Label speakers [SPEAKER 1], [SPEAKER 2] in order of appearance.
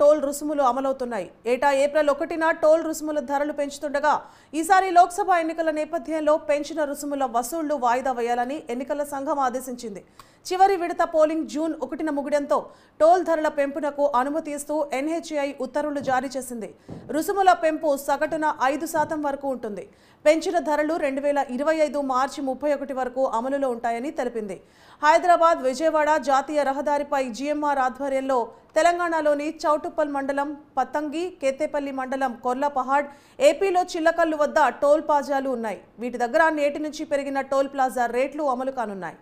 [SPEAKER 1] toll రుసుములు అమలవుతున్నాయి ఏటా April ఒకటిన టోల్ రుసుముల ధరలు పెంచుతుండగా ఈసారి లోక్సభ ఎన్నికల నేపథ్యంలో పెంచిన రుసుముల వసూళ్లు వాయిదా వేయాలని ఎన్నికల సంఘం ఆదేశించింది చివరి విడత పోలింగ్ జూన్ ఒకటిన ముగిడంతో టోల్ ధరల పెంపునకు అనుమతి ఇస్తూ ఎన్హెచ్ఐ ఉత్తర్వులు జారీ చేసింది రుసుముల పెంపు సగటున ఐదు శాతం వరకు ఉంటుంది పెంచిన ధరలు రెండు వేల ఇరవై ఐదు మార్చి ముప్పై ఒకటి వరకు అమలులో ఉంటాయని తెలిపింది హైదరాబాద్ విజయవాడ జాతీయ రహదారిపై జీఎంఆర్ ఆధ్వర్యంలో తెలంగాణలోని చౌటుప్పల్ మండలం పతంగి కేతేపల్లి మండలం కొర్లపహాడ్ ఏపీలో చిల్లకల్లు వద్ద టోల్ ప్లాజాలు ఉన్నాయి వీటి దగ్గర నేటి నుంచి పెరిగిన టోల్ ప్లాజా రేట్లు అమలు కానున్నాయి